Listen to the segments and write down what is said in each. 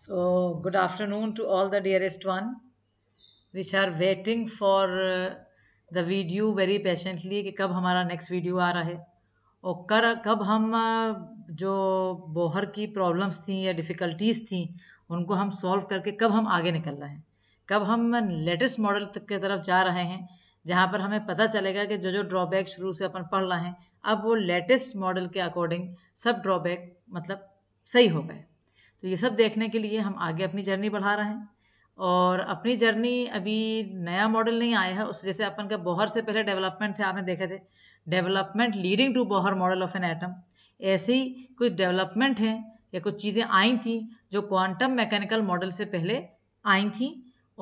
So, good afternoon to all the dearest one which are waiting for the video very patiently कि कब हमारा next video आ रहा है और कर कब हम uh, जो बोहर की प्रॉब्लम्स थी या डिफ़िकल्टीज़ थी उनको हम सॉल्व करके कब हम आगे निकल रहे हैं कब हम लेटेस्ट मॉडल तक की तरफ जा रहे हैं जहाँ पर हमें पता चलेगा कि जो जो ड्रॉबैक शुरू से अपन पढ़ रहे हैं अब वो लेटेस्ट मॉडल के अकॉर्डिंग सब ड्रॉबैक मतलब सही हो गए तो ये सब देखने के लिए हम आगे अपनी जर्नी बढ़ा रहे हैं और अपनी जर्नी अभी नया मॉडल नहीं आया है उस जैसे अपन का बोहर से पहले डेवलपमेंट थे आपने देखे थे development leading to Bohr model of an atom ही कुछ डेवलपमेंट हैं या कुछ चीज़ें आई थी जो क्वांटम मैकेनिकल मॉडल से पहले आई थी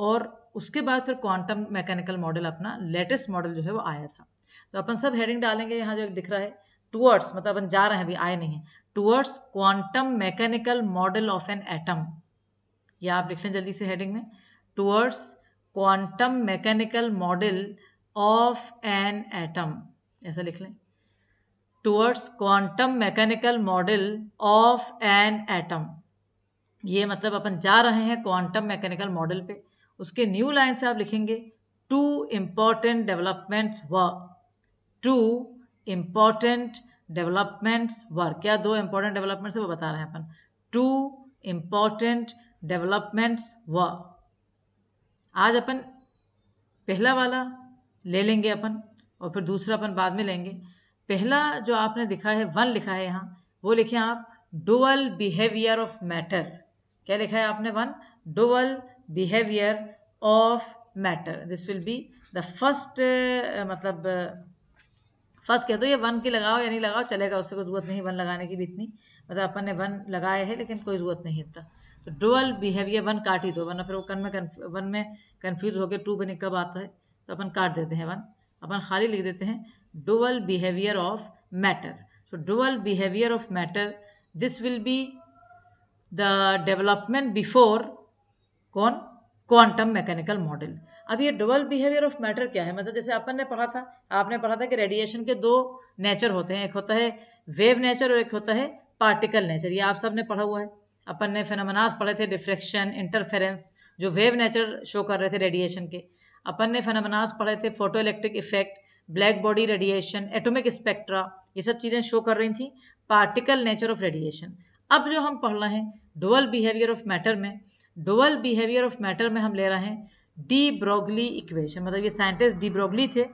और उसके बाद फिर क्वांटम मैकेनिकल मॉडल अपना लेटेस्ट मॉडल जो है वो आया था तो अपन सब हेडिंग डालेंगे यहाँ जो दिख रहा है टूअर्ड्स मतलब अपन जा रहे हैं अभी आए नहीं हैं towards quantum mechanical model of an atom या आप लिख लें जल्दी से हेडिंग में towards quantum mechanical model of an atom ऐसा लिख लें towards quantum mechanical model of an atom ये मतलब अपन जा रहे हैं क्वांटम मैकेनिकल मॉडल पे उसके न्यू लाइन से आप लिखेंगे two important developments were two important developments were क्या दो इम्पोर्टेंट डेवलपमेंट्स है वो बता रहे हैं अपन टू इम्पॉर्टेंट डेवलपमेंट्स व आज अपन पहला वाला ले लेंगे अपन और फिर दूसरा अपन बाद में लेंगे पहला जो आपने लिखा है वन लिखा है यहाँ वो लिखे आप डुअल बिहेवियर ऑफ मैटर क्या लिखा है आपने one dual behaviour of matter this will be the first मतलब फर्स्ट कह दो ये वन की लगाओ या नहीं लगाओ चलेगा उससे कोई ज़रूरत नहीं वन लगाने की भी इतनी मतलब अपन ने वन लगाए है लेकिन कोई ज़रूरत नहीं इतना तो डुअल बिहेवियर वन काट ही दो वरना फिर वो कन में वन में कन्फ्यूज होकर टू बने कब आता है तो अपन काट देते हैं वन अपन खाली लिख देते हैं dual behaviour of matter so dual behaviour of matter this will be the development before कौन क्वांटम मैकेनिकल मॉडल अब ये डबल बिहेवियर ऑफ मैटर क्या है मतलब जैसे अपन ने पढ़ा था आपने पढ़ा था कि रेडिएशन के दो नेचर होते हैं एक होता है वेव नेचर और एक होता है पार्टिकल नेचर ये आप सब ने पढ़ा हुआ है अपन ने फेनोमनास पढ़े थे डिफ्रेक्शन इंटरफेरेंस जो वेव नेचर शो कर रहे थे रेडिएशन के अपन ने फेनोमनास पढ़े थे photoelectric effect black body radiation atomic spectra ये सब चीज़ें शो कर रही थी पार्टिकल नेचर ऑफ रेडिएशन अब जो हम पढ़ रहे हैं डुअल बिहेवियर ऑफ मैटर में डुअल बिहेवियर ऑफ मैटर में हम ले रहे हैं डी ब्रोगली इक्वेशन मतलब ये साइंटिस्ट डी ब्रोगली थे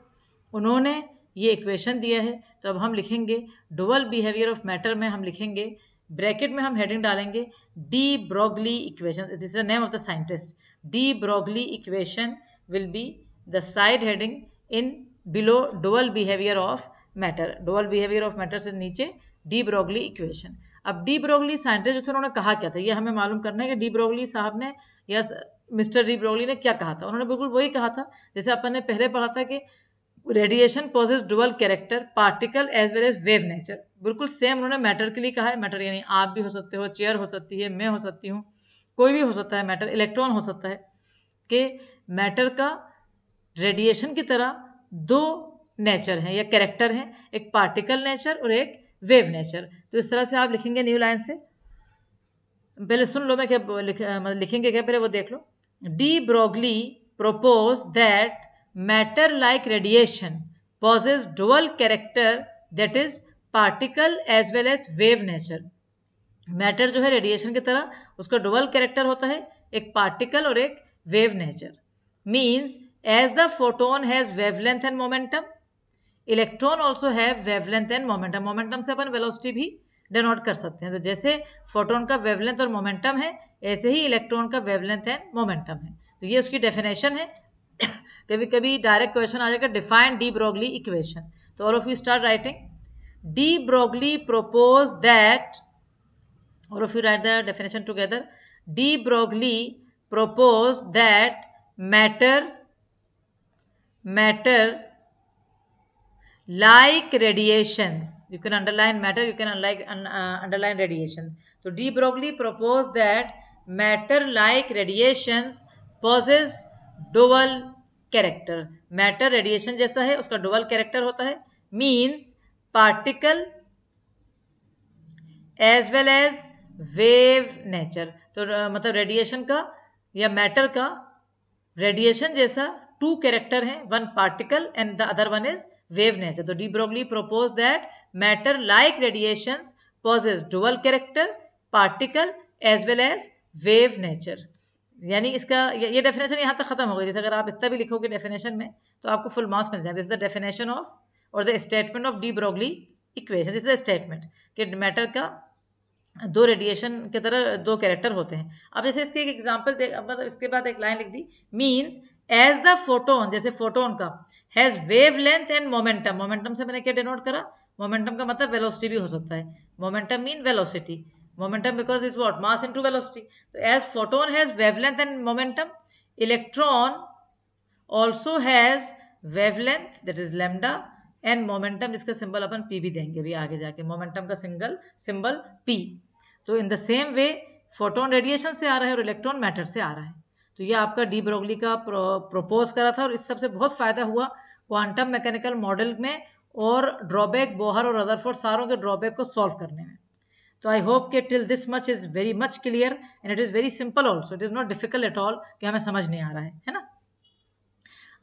उन्होंने ये इक्वेशन दिया है तो अब हम लिखेंगे डुअल बिहेवियर ऑफ मैटर में हम लिखेंगे ब्रैकेट में हम हेडिंग डालेंगे de Broglie equation this is the name of the scientist de Broglie equation will be the side heading in below dual behaviour of matter dual behaviour of matter से नीचे de Broglie equation अब de Broglie scientist जो थे उन्होंने कहा क्या था ये हमें मालूम करना है कि डी ब्रोगली साहब ने या मिस्टर ब्रोली ने क्या कहा था उन्होंने बिल्कुल वही कहा था जैसे अपन ने पहले पढ़ा था कि radiation possesses dual character particle as well as wave nature बिल्कुल सेम उन्होंने मैटर के लिए कहा है मैटर यानी आप भी हो सकते हो चेयर हो सकती है मैं हो सकती हूँ कोई भी हो सकता है मैटर इलेक्ट्रॉन हो सकता है कि मैटर का रेडिएशन की तरह दो नेचर हैं या कैरेक्टर हैं एक पार्टिकल नेचर और एक वेव नेचर तो इस तरह से आप लिखेंगे न्यू लाइन से पहले सुन लो मैं क्या लिख, मतलब लिखेंगे क्या पहले वो देख लो de Broglie propose that matter like radiation possesses dual character that is particle as well as wave nature matter जो है रेडिएशन की तरह उसका डुअल कैरेक्टर होता है एक पार्टिकल और एक wave nature means as the photon has wavelength and momentum electron also have wavelength and momentum momentum से अपन वेलोसिटी भी डिनोट कर सकते हैं तो जैसे फोटोन का वेवलेंथ और मोमेंटम है ऐसे ही इलेक्ट्रॉन का वेवलेंथ एंड मोमेंटम है तो ये उसकी डेफिनेशन है कभी कभी डायरेक्ट क्वेश्चन आ जाएगा डिफाइन डी ब्रोगली इक्वेशन तो all of you start writing de Broglie propose that all of you write the definition together de Broglie propose that matter matter like radiation you can underline matter you can like underline radiation तो de Broglie propose that matter like radiations possesses dual character matter radiation जैसा है उसका dual character होता है means particle as well as wave nature तो मतलब radiation का या मैटर का रेडिएशन जैसा टू कैरेक्टर हैं one particle and the other one is wave nature तो de Broglie propose that matter like radiations possesses dual character particle as well as wave nature यानी इसका ये डेफिनेशन यहाँ तक ख़त्म हो गई जैसे अगर आप इतना भी लिखोगे डेफिनेशन में तो आपको फुल मार्क्स मिल जाएंगे इज द डेफिनेशन ऑफ और the statement of de Broglie equation is the statement कि मैटर का दो रेडिएशन के तरह दो कैरेक्टर होते हैं अब जैसे इसके एक एग्जाम्पल मतलब इसके बाद एक लाइन लिख दी मीन्स एज द फोटोन जैसे फोटोन का हैज़ वेव लेंथ एंड मोमेंटम मोमेंटम से मैंने क्या डिनोट करा मोमेंटम का मतलब वेलोसिटी भी हो सकता है momentum mean velocity momentum because is what mass into velocity तो as photon has wavelength and momentum electron also has wavelength that is lambda and momentum इसका सिंबल अपन पी भी देंगे अभी आगे जाके मोमेंटम का सिंगल सिंबल पी तो in the same way photon radiation से आ रहा है और इलेक्ट्रॉन मैटर से आ रहा है तो ये आपका डी ब्रोगली का प्रो, प्रोपोज करा था और इस सबसे बहुत फ़ायदा हुआ क्वांटम मैकेनिकल मॉडल में और ड्रॉबैक बोहर और अदरफोर्ड सारों के ड्रॉबैक को सॉल्व करने में तो आई होप के till this much is very much clear and it is very simple also it is not difficult at all कि हमें समझ नहीं आ रहा है है ना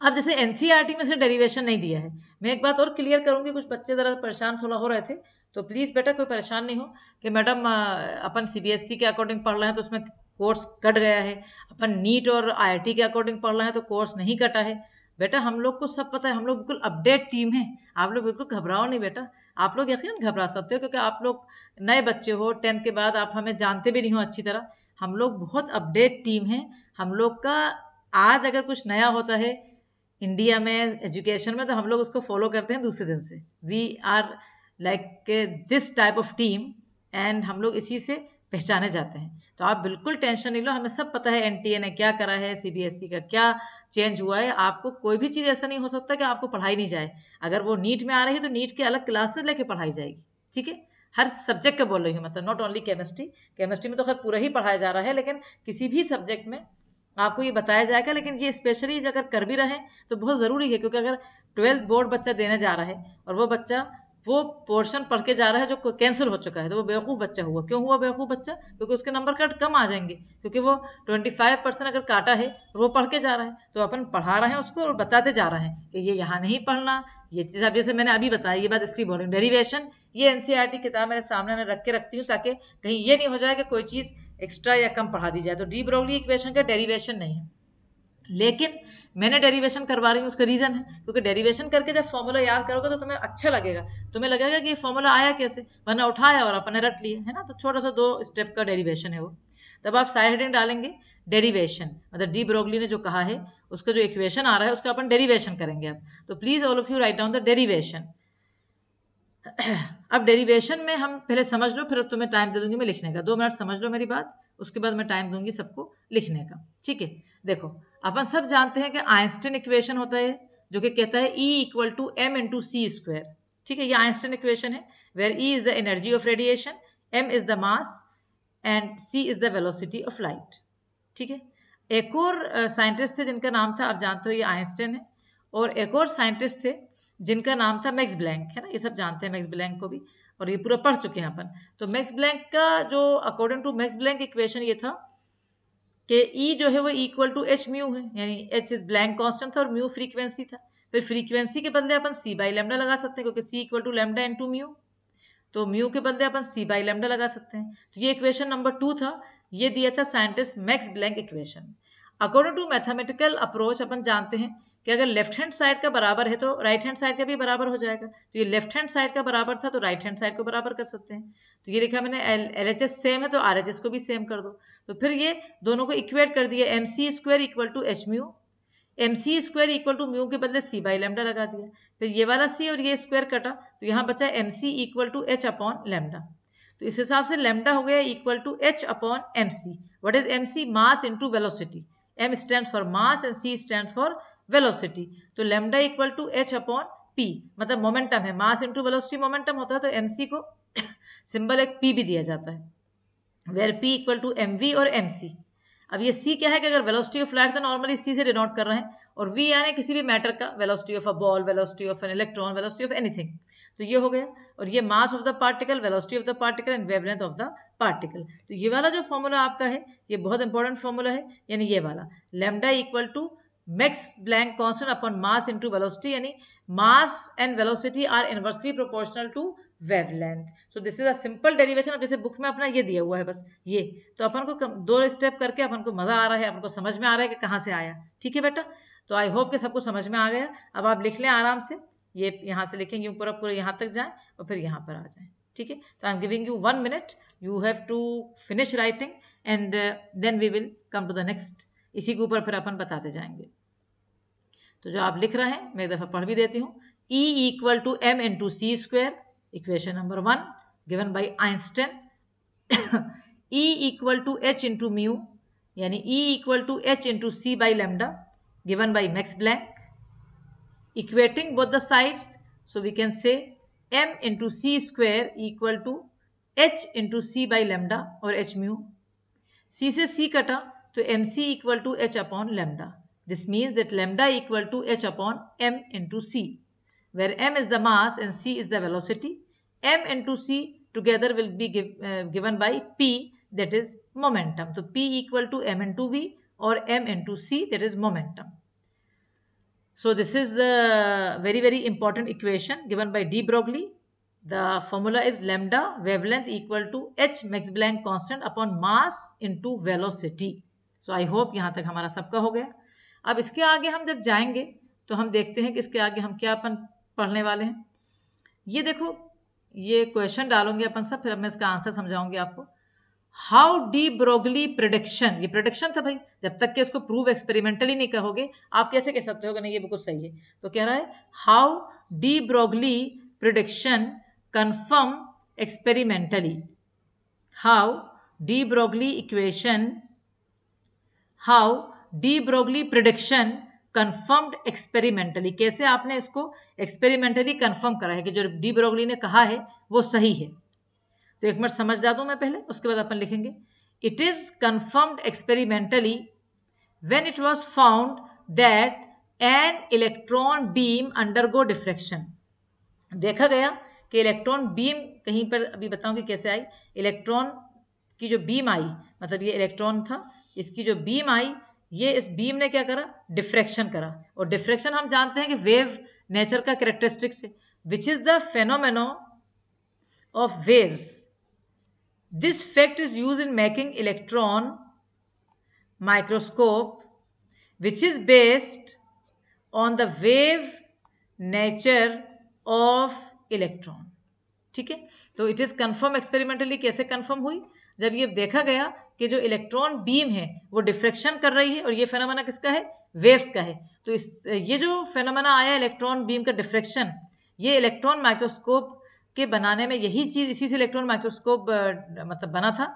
अब जैसे एन e में से डेरिवेशन नहीं दिया है मैं एक बात और क्लियर करूंगी कुछ बच्चे ज़रा परेशान थोड़ा हो रहे थे तो प्लीज़ बेटा कोई परेशान नहीं हो कि मैडम अपन सी e के अकॉर्डिंग पढ़ रहे हैं तो उसमें कोर्स कट गया है अपन नीट और आई के अकॉर्डिंग पढ़ रहे हैं तो कोर्स नहीं कटा है बेटा हम लोग को सब पता है हम लोग बिल्कुल अपडेट टीम है आप लोग बिल्कुल घबराओ नहीं बेटा आप लोग यकीन घबरा सकते हो क्योंकि आप लोग नए बच्चे हो टेंथ के बाद आप हमें जानते भी नहीं हो अच्छी तरह हम लोग बहुत अपडेट टीम हैं हम लोग का आज अगर कुछ नया होता है इंडिया में एजुकेशन में तो हम लोग उसको फॉलो करते हैं दूसरे दिन से we are like this type of team and हम लोग इसी से पहचाने जाते हैं तो आप बिल्कुल टेंशन नहीं लो हमें सब पता है एन ने क्या करा है सी e का क्या चेंज हुआ है आपको कोई भी चीज़ ऐसा नहीं हो सकता कि आपको पढ़ाई नहीं जाए अगर वो नीट में आ रही है तो नीट के अलग क्लासेस लेके पढ़ाई जाएगी ठीक है हर सब्जेक्ट का बोल रही हूँ मतलब नॉट ओनली केमिस्ट्री केमिस्ट्री में तो खैर पूरा ही पढ़ाया जा रहा है लेकिन किसी भी सब्जेक्ट में आपको ये बताया जाएगा लेकिन ये स्पेशली अगर कर भी रहे तो बहुत ज़रूरी है क्योंकि अगर ट्वेल्थ बोर्ड बच्चा देने जा रहा है और वो बच्चा वो पोर्शन पढ़ के जा रहा है जो कैंसिल हो चुका है तो वो बेवकूफ़ बच्चा हुआ क्यों हुआ बेवकूफ़ बच्चा क्योंकि उसके नंबर कार्ड कम आ जाएंगे क्योंकि वो ट्वेंटी फाइव परसेंट अगर काटा है वो पढ़ के जा रहा है तो अपन पढ़ा रहे हैं उसको और बताते जा रहे हैं कि ये यहाँ नहीं पढ़ना ये चीज़ अब जैसे मैंने अभी बताया ये बात इसकी बोल रही डेरीवेशन ये एन e किताब मेरे सामने में रख के रखती हूँ ताकि कहीं ये नहीं हो जाए कि कोई चीज़ एक्स्ट्रा या कम पढ़ा दी जाए तो डी ब्रोगली इक्वेशन का डेरीवेशन नहीं है लेकिन मैंने डेरिवेशन करवा रही हूँ उसका रीज़न है क्योंकि डेरिवेशन करके जब फॉर्मूला याद करोगे तो तुम्हें अच्छा लगेगा तुम्हें लगेगा कि ये फॉर्मूला आया कैसे वरना उठाया और अपने रट लिए है ना तो छोटा सा दो स्टेप का डेरिवेशन है वो तब आप साइड हेडिंग डालेंगे डेरिवेशन मतलब डी ब्रोगली ने जो कहा है उसका जो इक्वेशन आ रहा है उसका अपन डेरिवेशन करेंगे अब तो please all of you write down the derivation अब डेरीवेशन में हम पहले समझ लो फिर अब तुम्हें टाइम दे दूंगी मैं लिखने का दो मिनट समझ लो मेरी बात उसके बाद मैं टाइम दूंगी सबको लिखने का ठीक है देखो अपन सब जानते हैं कि आइंस्टीन इक्वेशन होता है जो कि कहता है E equal to M into C square ठीक है ये आइंस्टीन इक्वेशन है where E is the energy of radiation M is the mass and C is the velocity of light ठीक है एक और साइंटिस्ट थे जिनका नाम था आप जानते हो ये आइंस्टीन है और एक और साइंटिस्ट थे जिनका नाम था मैक्स ब्लैंक है ना ये सब जानते हैं मैक्स ब्लैंक को भी और ये पूरा पढ़ चुके हैं अपन तो मैक्स ब्लैंक का जो according to Max Planck equation ये था कि ई e जो है वो इक्वल टू एच म्यू है यानी एच इज ब्लैंक कॉन्स्टेंट था और म्यू फ्रीक्वेंसी था फिर फ्रीक्वेंसी के बदले अपन सी बाई लेमडा लगा सकते हैं क्योंकि C equal to lambda into mu तो म्यू के बदले अपन सी बाई लेमडा लगा सकते हैं तो ये इक्वेशन नंबर टू था ये दिया था scientist Max Planck equation according to mathematical approach अपन जानते हैं कि अगर लेफ्ट हैंड साइड का बराबर है तो राइट हैंड साइड का भी बराबर हो जाएगा तो ये लेफ्ट हैंड साइड का बराबर था तो राइट हैंड साइड को बराबर कर सकते हैं तो ये लिखा मैंने एल एच एस सेम है तो आर एच एस को भी सेम कर दो तो फिर ये दोनों को इक्वेट कर दिया M C square equal to H mu M C square equal to mu के बदले सी बाई लेमडा लगा दिया फिर ये वाला सी और ये स्क्वायर कटा तो यहाँ बचा M C equal to H upon lambda तो इस हिसाब से लेमडा हो गया equal to H upon M C what is M C mass into velocity M stand for mass and C stand for velocity तो lambda equal to H upon P मतलब momentum है mass into velocity momentum होता है तो M को symbol एक P भी दिया जाता है where P equal to M और एम अब ये सी क्या है कि अगर वेलोसिटी ऑफ लाइट तो नॉर्मली सी से डिनोट कर रहे हैं और वी यानी किसी भी मैटर का velocity of a ball velocity of an electron velocity of anything तो ये हो गया और ये mass of the particle velocity of the particle and wavelength of the particle तो ये वाला जो फॉर्मूला आपका है ये बहुत इंपॉर्टेंट फॉर्मूला है यानी ये वाला lambda equal to max blank constant upon mass into velocity यानी mass and velocity are inversely proportional to wavelength so this is a simple derivation अब जैसे बुक में अपना ये दिया हुआ है बस ये तो अपन को दो स्टेप करके अपन को मज़ा आ रहा है अपन को समझ में आ रहा है कि कहाँ से आया ठीक है बेटा तो आई होप कि सबको समझ में आ गया अब आप लिख लें आराम से ये यहाँ से लिखेंगे यूँ पूरा पूरा यहाँ तक जाएँ और फिर यहाँ पर आ जाए ठीक है तो I am giving you one minute you have to finish writing and then we will come to the next इसी के ऊपर फिर अपन बताते जाएंगे तो जो आप लिख रहे हैं मैं एक दफ़ा पढ़ भी देती हूँ E equal to M into C square equation number one given by Einstein E equal to H into mu यानी E equal to H into C by lambda given by Max Planck equating both the sides so we can say M into C square equal to H into C by lambda और H mu C से C कटा तो M C equal to H upon lambda This means that lambda equal to h upon m into c, where m is the mass and c is the velocity. m into c together will be give, uh, given by p that is momentum. So p equal to m into v or m into c that is momentum. So this is a very very important equation given by de Broglie. The formula is lambda wavelength equal to h max Planck constant upon mass into velocity. So I hope यहाँ तक हमारा सबका हो गया अब इसके आगे हम जब जाएंगे तो हम देखते हैं कि इसके आगे हम क्या अपन पढ़ने वाले हैं ये देखो ये क्वेश्चन डालोगे अपन सब फिर मैं इसका आंसर समझाऊंगी आपको हाउ डी ब्रोगली प्रोडिक्शन ये प्रोडिक्शन था भाई जब तक कि उसको प्रूव एक्सपेरिमेंटली नहीं कहोगे आप कैसे कह सकते हो कि नहीं ये बिल्कुल सही है तो कह रहा है how de Broglie prediction confirm experimentally how de Broglie equation how de Broglie prediction confirmed experimentally कैसे आपने इसको एक्सपेरिमेंटली कन्फर्म करा है कि जो डी ब्रोगली ने कहा है वो सही है तो एक मिनट समझ जा दूँ मैं पहले उसके बाद अपन लिखेंगे it is confirmed experimentally it was found that an electron beam undergo diffraction देखा गया कि इलेक्ट्रॉन बीम कहीं पर अभी बताऊँ कि कैसे आई इलेक्ट्रॉन की जो बीम आई मतलब ये इलेक्ट्रॉन था इसकी जो बीम आई ये इस बीम ने क्या करा डिफ्रैक्शन करा और डिफ्रैक्शन हम जानते हैं कि वेव नेचर का करेक्टरिस्टिक्स है which is the phenomenon of waves this fact is use in making electron microscope which is based on the wave nature of electron ठीक है तो इट इज कंफर्म एक्सपेरिमेंटली कैसे कंफर्म हुई जब ये देखा गया कि जो इलेक्ट्रॉन बीम है वो डिफ्रेक्शन कर रही है और ये फेनोमेना किसका है वेव्स का है तो इस ये जो फेनोमेना आया इलेक्ट्रॉन बीम का डिफ्रेक्शन ये इलेक्ट्रॉन माइक्रोस्कोप के बनाने में यही चीज़ इसी से इलेक्ट्रॉन माइक्रोस्कोप मतलब बना था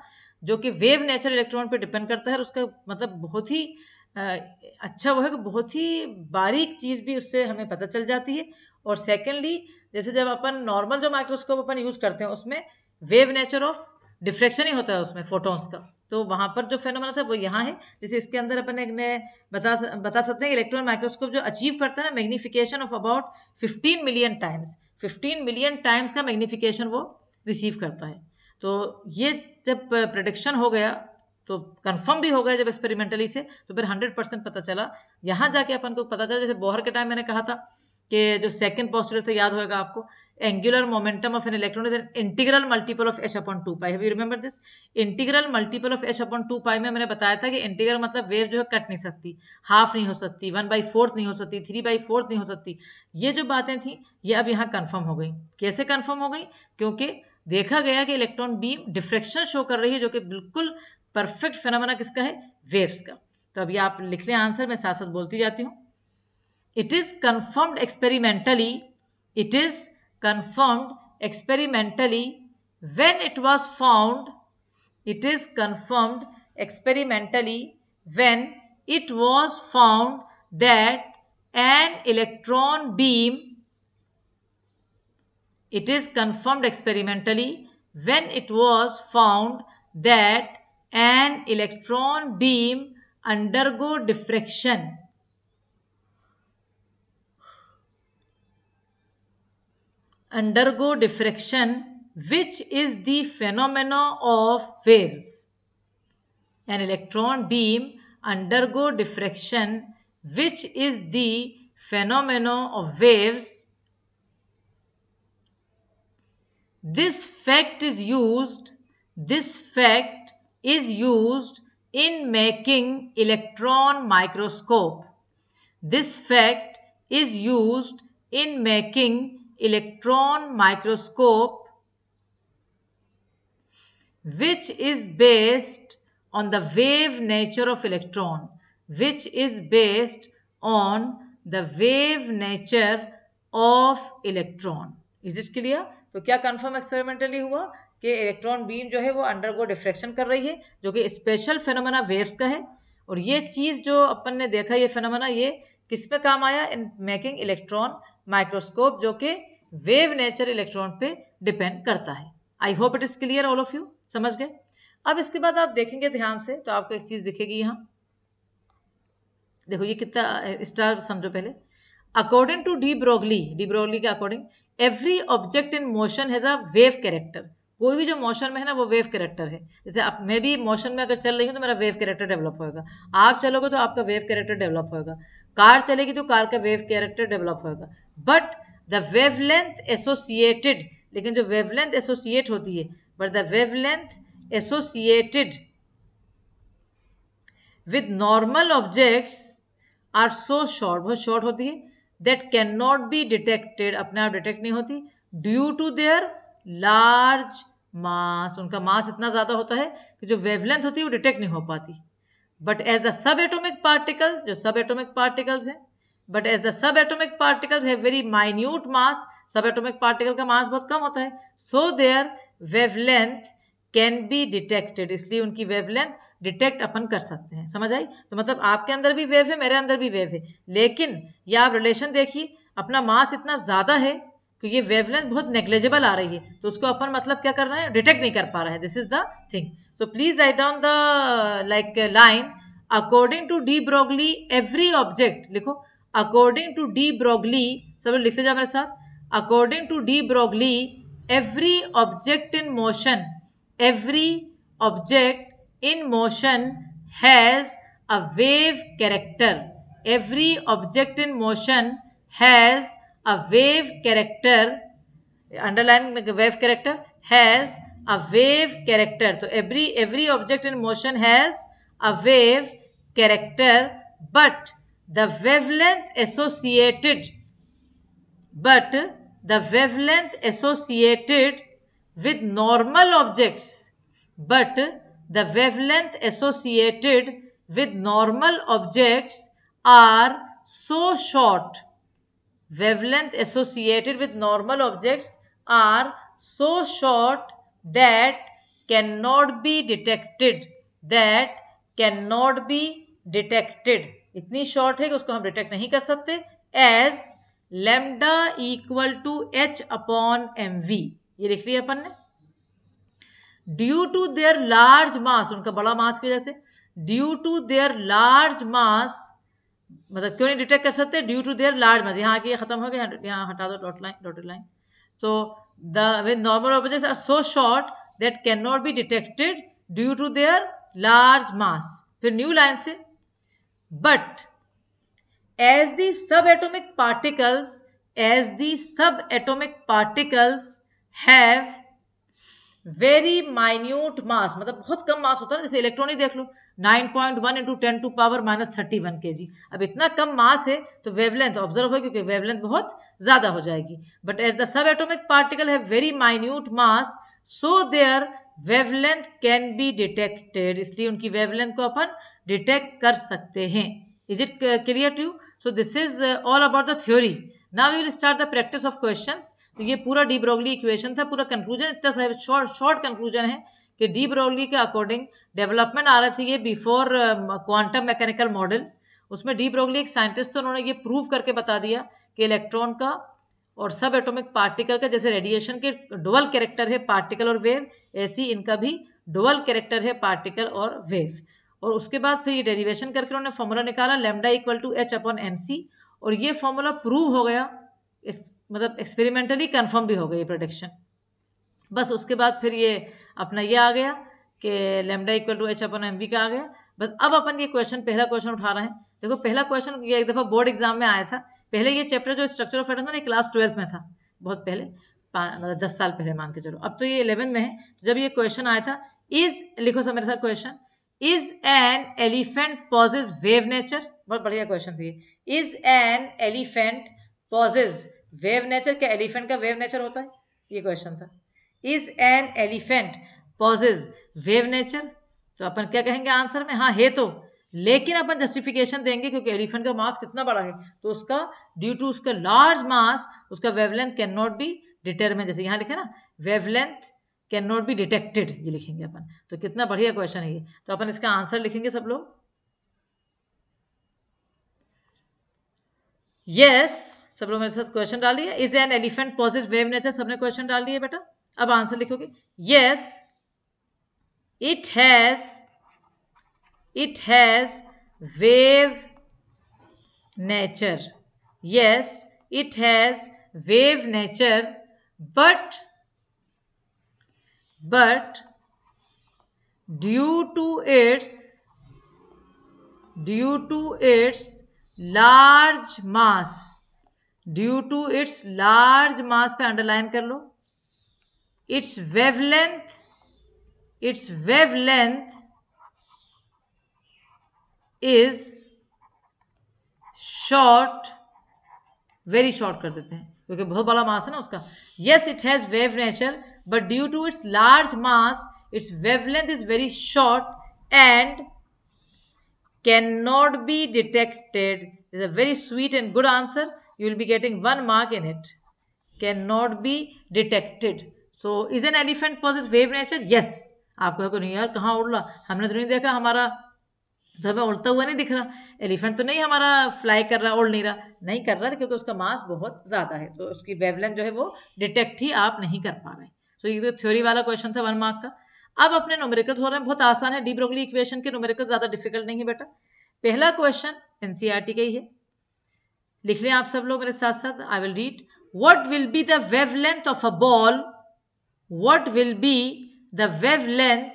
जो कि वेव नेचर इलेक्ट्रॉन पर डिपेंड करता है और उसका मतलब बहुत ही अच्छा वो है कि बहुत ही बारीक चीज़ भी उससे हमें पता चल जाती है और सेकेंडली जैसे जब अपन नॉर्मल जो माइक्रोस्कोप अपन यूज़ करते हैं उसमें वेव नेचर ऑफ डिफ्रेक्शन ही होता है उसमें फोटोन्स का तो वहाँ पर जो फेनोमेना था वो यहाँ है जैसे इसके अंदर अपन एक ने बता बता सकते हैं इलेक्ट्रॉन माइक्रोस्कोप जो अचीव करता है ना magnification of about 15 million times 15 million times का मैग्नीफिकेशन वो रिसीव करता है तो ये जब प्रडिक्शन हो गया तो कंफर्म भी हो गया जब एक्सपेरिमेंटली से तो फिर हंड्रेड परसेंट पता चला यहाँ जाके अपन को पता चला जैसे बोहर के टाइम मैंने कहा था कि जो सेकंड पॉजिटिव था याद होगा आपको angular momentum of an electron is an integral multiple of h upon 2 pi have you remember this integral multiple of h upon 2 pi में मैंने बताया था कि इंटीग्रल मतलब वेव जो है कट नहीं सकती हाफ नहीं हो सकती वन बाई फोर्थ नहीं हो सकती थ्री बाई फोर्थ नहीं हो सकती ये जो बातें थी ये अब यहाँ कन्फर्म हो गई कैसे कन्फर्म हो गई क्योंकि देखा गया कि इलेक्ट्रॉन बीम डिफ्रेक्शन शो कर रही है जो कि बिल्कुल परफेक्ट फेनोमेना किसका है वेव्स का तो अभी आप लिख लें आंसर मैं साथ साथ बोलती जाती हूँ it is confirmed experimentally it is confirmed experimentally when it was found it is confirmed experimentally when it was found that an electron beam it is confirmed experimentally when it was found that an electron beam undergo diffraction undergo diffraction, which is the phenomena of waves. An electron beam undergo diffraction, which is the phenomena of waves. This fact is used, this fact is used in making electron microscope. This fact is used in making electron microscope which is based on the wave nature of electron which is based on the wave nature of electron is it clear तो क्या confirm experimentally हुआ कि electron beam जो है वो undergo diffraction कर रही है जो कि स्पेशल फेनोमेना वेव्स का है और ये चीज़ जो अपन ने देखा ये फेनोमेना ये किस पे काम आया इन मेकिंग इलेक्ट्रॉन माइक्रोस्कोप जो कि वेव नेचर इलेक्ट्रॉन पे डिपेंड करता है I hope it is clear all of you समझ गए अब इसके बाद आप देखेंगे ध्यान से तो आपको एक चीज़ दिखेगी यहाँ देखो ये कितना स्टार समझो पहले according to de Broglie de Broglie के according every object in motion has a wave character कोई भी जो मोशन में है ना वो वेव कैरेक्टर है जैसे आप मैं भी मोशन में अगर चल रही हूँ तो मेरा वेव कैरेक्टर डेवलप होगा आप चलोगे तो आपका वेव कैरेक्टर डेवलप होगा कार चलेगी तो कार का वेव कैरेक्टर डेवलप होगा but the wavelength associated लेकिन जो वेव लेंथ एसोसिएट होती है but the wavelength associated with normal objects are so short बहुत शॉर्ट होती है that can not be detected अपने आप डिटेक्ट नहीं होती due to their large mass उनका मास इतना ज़्यादा होता है कि जो वेवलेंथ होती है वो डिटेक्ट नहीं हो पाती but as the subatomic particle जो सब एटोमिक पार्टिकल्स हैं but as the subatomic particles है very minute mass subatomic particle का मास बहुत कम होता है so their wavelength can be detected इसलिए उनकी वेवलेंथ डिटेक्ट अपन कर सकते हैं समझ आई तो मतलब आपके अंदर भी वेव है मेरे अंदर भी वेव है लेकिन यह आप रिलेशन देखिए अपना मास इतना ज़्यादा है कि ये वेवलेंथ बहुत नेग्लेजेबल आ रही है तो उसको अपन मतलब क्या कर रहे हैं डिटेक्ट नहीं कर पा रहे हैं this is the thing So please write down the like uh, line. According to De Broglie, every object लिखो according to De Broglie सब लोग लिखते जाओ मेरे according to De Broglie every object in motion every object in motion has a wave character every object in motion has a wave character underline wave character has a wave character so every every object in motion has a wave character but the wavelength associated but the wavelength associated with normal objects but the wavelength associated with normal objects are so short wavelength associated with normal objects are so short that cannot be detected that cannot be detected इतनी short है कि उसको हम detect नहीं कर सकते as lambda equal to H upon M V ये लिख लिया अपन ने due to their large mass उनका बड़ा मास की वजह से due to their large mass मतलब क्यों नहीं डिटेक्ट कर सकते due to their large mass यहाँ आके खत्म हो गया यहाँ हटा दो डॉट लाइन डॉटेड लाइन तो the when normal objects are so short that cannot be detected due to their large mass फिर न्यू लाइन से but as the subatomic particles as the subatomic particles have very minute mass मतलब बहुत कम मास होता है जैसे electron ही देख लो 9.1 point one into ten to power minus thirty one K G अब इतना कम मास है तो वेवलेंथ ऑब्जर्व हो क्योंकि वेवलेंथ बहुत ज़्यादा हो जाएगी but as the subatomic particle है very minute mass so their wavelength can be detected इसलिए उनकी वेवलेंथ को अपन डिटेक्ट कर सकते हैं is it clear to so this is all about the theory now we will start the practice of question तो ये पूरा डी ब्रोगली इक्वेशन था पूरा कंक्लूजन इतना शॉर्ट शॉर्ट कंक्लूजन है कि डी ब्रोगली के अकॉर्डिंग डेवलपमेंट आ रहा थी ये बिफोर क्वांटम मैकेनिकल मॉडल उसमें डी ब्रोगली एक साइंटिस्ट थे उन्होंने ये प्रूव करके बता दिया के इलेक्ट्रॉन का और सब एटॉमिक पार्टिकल का जैसे रेडिएशन के डुअल कैरेक्टर है पार्टिकल और वेव ऐसी इनका भी डुअल कैरेक्टर है पार्टिकल और वेव और उसके बाद फिर ये डेरिवेशन करके उन्होंने फॉर्मूला निकाला lambda equal to H upon M C और ये फॉर्मूला प्रूव हो गया एक्स, मतलब एक्सपेरिमेंटली कन्फर्म भी हो गई ये प्रोडक्शन बस उसके बाद फिर ये अपना ये आ गया कि lambda equal to H upon M V का आ गया बस अब अपन ये क्वेश्चन पहला क्वेश्चन उठा रहे हैं देखो पहला क्वेश्चन ये एक दफ़ा बोर्ड एग्जाम में आया था पहले ये चैप्टर जो स्ट्रक्चर ऑफ एटम था ना क्लास ट्वेल्थ में था बहुत पहले मतलब दस साल पहले मान के चलो अब तो ये इलेवन में है तो जब ये क्वेश्चन आया था इज लिखो सर मेरे साथ question is an elephant possess wave nature बहुत बढ़िया क्वेश्चन थी is an elephant possess wave nature क्या एलिफेंट का वेव नेचर होता है ये क्वेश्चन था is an elephant possess wave nature तो अपन क्या कहेंगे आंसर में हाँ है तो लेकिन अपन जस्टिफिकेशन देंगे क्योंकि एलिफेंट का मास कितना बड़ा है तो उसका ड्यू टू उसका लार्ज मास उसका wavelength can not be determine जैसे यहाँ लिखे ना wavelength can not be detected ये लिखेंगे अपन तो कितना बढ़िया क्वेश्चन है ये तो अपन इसका आंसर लिखेंगे सब लोग यस yes, सब लोग मेरे साथ क्वेश्चन डाल डालिए is an elephant positive wave nature सबने क्वेश्चन डाल दिए बेटा अब आंसर लिखोगे yes it has it has wave nature yes it has wave nature but but due to its due to its large mass due to its large mass पे underline कर लो its wavelength its wavelength is short very short कर देते हैं क्योंकि बहुत बड़ा मास है ना उसका yes it has wave nature but due to its large mass its length is very short and can not be detected is a very sweet and good answer you will be getting one mark in it can not be detected so is an elephant possess is wave nature yes आपको है को कहाँ उड़ हमने तो नहीं देखा हमारा तो हमें उड़ता हुआ नहीं दिख रहा एलिफेंट तो नहीं हमारा फ्लाई कर रहा उड़ नहीं रहा नहीं कर रहा क्योंकि उसका मास बहुत ज़्यादा है तो उसकी वेवलेंथ जो है वो डिटेक्ट ही आप नहीं कर पा रहे तो ये तो थ्योरी वाला क्वेश्चन था वन मार्क का अब अपने नोमरिकल्स हो रहे हैं बहुत आसान है डी ब्रोकली इक्वेशन के नोमरिकल ज़्यादा डिफिकल्ट नहीं है बेटा पहला क्वेश्चन एन e का ही है लिख लें आप सब लोग मेरे साथ साथ I will read what will be the wavelength of a ball what will be the wavelength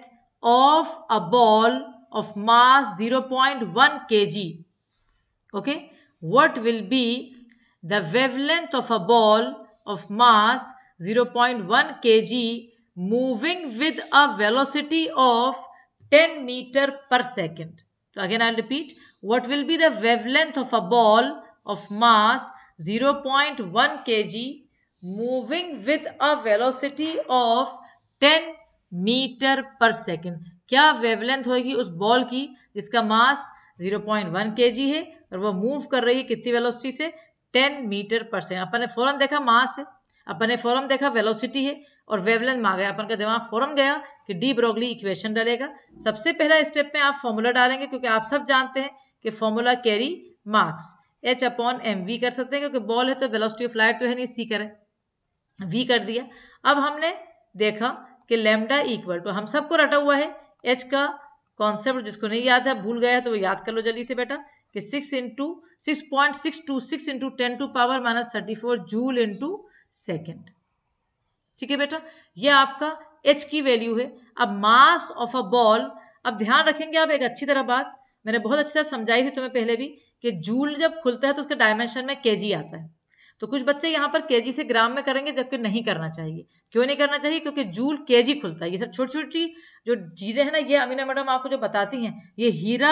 of a ball of mass 0.1 kg. Okay, what will be the wavelength of a ball of mass 0.1 kg moving with a velocity of 10 meter per second. So again I'll repeat, what will be the wavelength of a ball of mass 0.1 kg moving with a velocity of 10 meter per second. क्या wavelength होगी उस ball की जिसका मास 0.1 point है और वो move कर रही है कितनी वेलोसिटी से 10 मीटर पर सेकेंड अपन ने फ़ौरन देखा मास है अपन ने फ़ौरन देखा वेलोसिटी है और वेवलेंथ मांगा अपन का दिमाग फ़ौरन गया कि डी ब्रोगली इक्वेशन डालेगा सबसे पहला स्टेप में आप फॉर्मूला डालेंगे क्योंकि आप सब जानते हैं कि formula carry marks H upon M V कर सकते हैं क्योंकि बॉल है तो वेलोसिटी ऑफ लाइट तो है नहीं सी करें वी कर दिया अब हमने देखा कि लेमडा इक्वल टू हम सबको रटा हुआ है एच का कॉन्सेप्ट जिसको नहीं याद है भूल गया है तो वो याद कर लो जल्दी से बेटा कि six into six point six two six into ten to power minus thirty four joule into second ठीक है बेटा ये आपका एच की वैल्यू है अब मास ऑफ अ बॉल अब ध्यान रखेंगे आप एक अच्छी तरह बात मैंने बहुत अच्छी तरह समझाई थी तुम्हें पहले भी कि जूल जब खुलता है तो उसके डायमेंशन में के आता है तो कुछ बच्चे यहाँ पर केजी से ग्राम में करेंगे जबकि नहीं करना चाहिए क्यों नहीं करना चाहिए क्योंकि जूल केजी खुलता है ये सब छोटी छोटी जो चीज़ें हैं ना ये अमीना मैडम आपको जो बताती हैं ये हीरा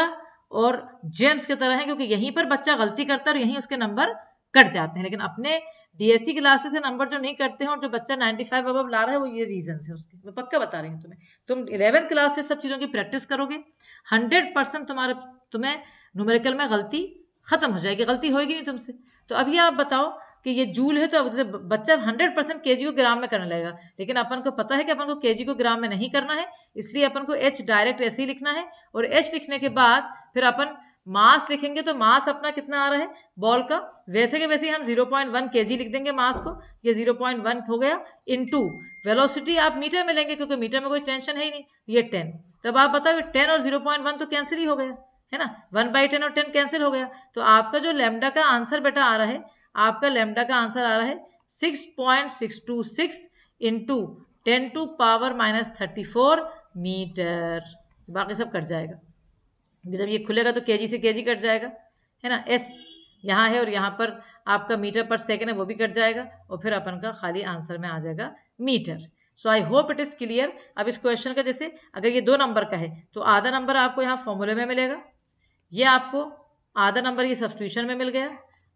और जेम्स की तरह है क्योंकि यहीं पर बच्चा गलती करता है और यहीं उसके नंबर कट जाते हैं लेकिन अपने डीएससी क्लासेस e से नंबर जो नहीं करते हैं और जो बच्चा 95 फाइव अब ला रहा है वो ये रीजन है उसके मैं पक्का बता रही हूँ तुम्हें तुम इलेवेंथ क्लास से सब चीज़ों की प्रैक्टिस करोगे हंड्रेड परसेंट तुम्हारे तुम्हें न्यूमेरिकल में गलती खत्म हो जाएगी गलती होगी नहीं तुमसे तो अभी आप बताओ कि ये जूल है तो अब बच्चा हंड्रेड परसेंट के को ग्राम में करने लगेगा लेकिन अपन को पता है कि अपन को के को ग्राम में नहीं करना है इसलिए अपन को एच डायरेक्ट ऐसे ही लिखना है और एच लिखने के बाद फिर अपन मास लिखेंगे तो मास अपना कितना आ रहा है बॉल का वैसे के वैसे हम 0.1 पॉइंट लिख देंगे मास को ये 0.1 हो गया इनटू वेलोसिटी आप मीटर में लेंगे क्योंकि मीटर में कोई टेंशन है ही नहीं ये 10 तब आप बताओ 10 और 0.1 तो कैंसिल ही हो गया है ना 1 बाई टेन और 10 कैंसिल हो गया तो आपका जो लेमडा का आंसर बेटा आ रहा है आपका लेमडा का आंसर आ रहा है six point six two six into ten to power minus thirty four meter बाकी सब कट जाएगा जब ये खुलेगा तो केजी से केजी कट जाएगा है ना एस यहाँ है और यहाँ पर आपका मीटर पर सेकेंड है वो भी कट जाएगा और फिर अपन का खाली आंसर में आ जाएगा meter so I hope it is clear अब इस क्वेश्चन का जैसे अगर ये दो नंबर का है तो आधा नंबर आपको यहाँ फॉर्मूले में मिलेगा ये आपको आधा नंबर ये सब्सिट्यूशन में मिल गया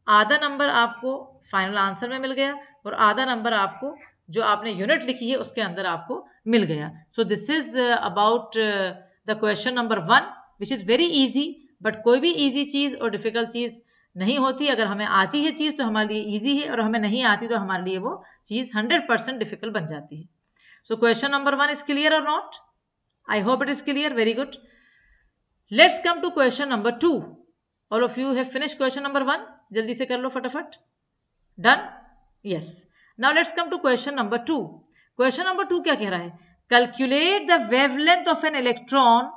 आधा नंबर आपको फाइनल आंसर में मिल गया और आधा नंबर आपको जो आपने यूनिट लिखी है उसके अंदर आपको मिल गया so this is about the question number one which is very easy but कोई भी ईजी चीज़ और डिफ़िकल्ट चीज़ नहीं होती अगर हमें आती है चीज़ तो हमारे लिए ईजी है और हमें नहीं आती तो हमारे लिए वो चीज़ हंड्रेड परसेंट डिफ़िकल्ट बन जाती है so question number one is clear और not I hope it is clear very good let's come to question number two all of you have finish question number one जल्दी से कर लो फटाफट done yes now let's come to question number two question number two क्या कह रहा है calculate the wavelength of an electron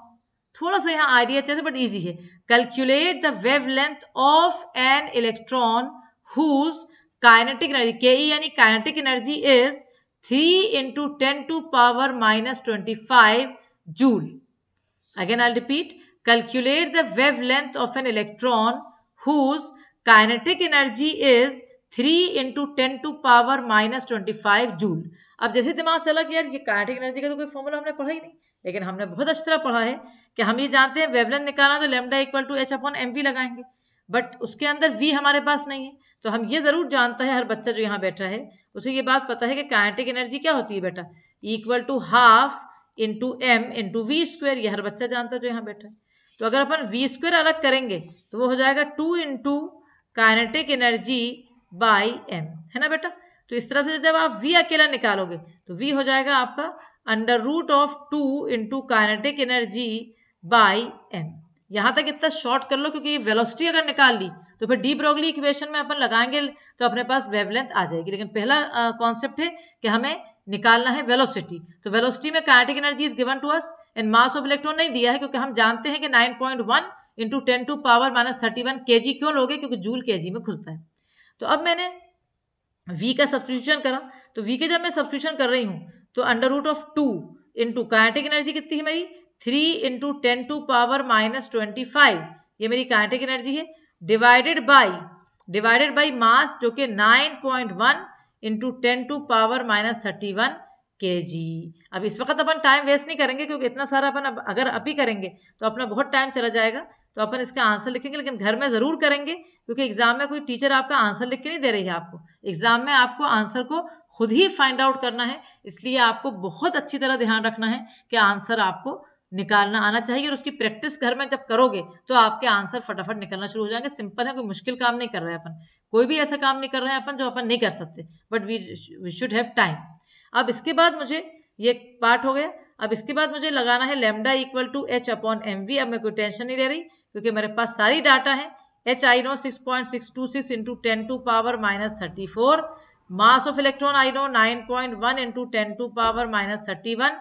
थोड़ा सा यहाँ आइडिया चाहिए बट इजी है calculate the wavelength of an electron whose kinetic energy K E यानी kinetic energy is three into ten to power minus twenty five joule again I repeat calculate the wavelength of an electron whose kinetic energy is three into ten to power minus twenty five joule अब जैसे दिमाग चला कि यार ये kinetic energy का तो कोई फॉर्मूला हमने पढ़ा ही नहीं लेकिन हमने बहुत अच्छी तरह पढ़ा है कि हम ये जानते हैं वेवलन निकालना तो lambda equal to H upon M V लगाएंगे बट उसके अंदर वी हमारे पास नहीं है तो हम ये ज़रूर जानता है हर बच्चा जो यहाँ बैठा है उसे ये बात पता है कि काइनेटिक एनर्जी क्या होती है बेटा equal to half into M into V square ये हर बच्चा जानता है जो यहाँ बैठा है तो अगर अपन वी स्क्वेयर अलग करेंगे तो वो हो जाएगा two into kinetic energy by M है ना बेटा तो इस तरह से जब आप वी अकेला निकालोगे तो वी हो जाएगा आपका under root of two into kinetic energy by M यहाँ तक इतना शॉर्ट कर लो क्योंकि ये वेलोसिटी अगर निकाल ली तो फिर डी ब्रोगली इक्वेशन में अपन लगाएंगे तो अपने पास वेवलेंथ आ जाएगी लेकिन पहला कॉन्सेप्ट है कि हमें निकालना है वेलोसिटी तो वेलोसिटी में kinetic energy is given to us and mass of electron नहीं दिया है क्योंकि हम जानते हैं कि one into ten to power minus thirty one K G क्यों लोगे क्योंकि जूल के जी में खुलता है तो अब मैंने वी का सब्सिट्यूशन करा तो वी के जब मैं सब्सिट्यूशन कर रही हूँ तो under root of two into kinetic energy कितनी है मेरी three into ten to power minus twenty five ये मेरी काइनेटिक एनर्जी है divided by divided by mass जो कि nine point one into ten to power minus thirty one K G अब इस वक्त अपन टाइम वेस्ट नहीं करेंगे क्योंकि इतना सारा अपन अब अगर अभी करेंगे तो अपना बहुत टाइम चला जाएगा तो अपन इसका आंसर लिखेंगे लेकिन घर में ज़रूर करेंगे क्योंकि एग्ज़ाम में कोई टीचर आपका आंसर लिख के नहीं दे रही है आपको एग्ज़ाम में आपको आंसर को खुद ही फाइंड आउट करना है इसलिए आपको बहुत अच्छी तरह ध्यान रखना है कि आंसर आपको निकालना आना चाहिए और उसकी प्रैक्टिस घर में जब करोगे तो आपके आंसर फटाफट निकलना शुरू हो जाएंगे सिंपल है कोई मुश्किल काम नहीं कर रहे अपन कोई भी ऐसा काम नहीं कर रहे हैं अपन जो अपन नहीं कर सकते but we we should have time अब इसके बाद मुझे ये पार्ट हो गया अब इसके बाद मुझे लगाना है lambda equal to H upon M V अब मैं कोई टेंशन नहीं ले रही क्योंकि मेरे पास सारी डाटा है H I know six point six two six into ten to power minus thirty four mass of electron I know nine point one into ten to power minus thirty one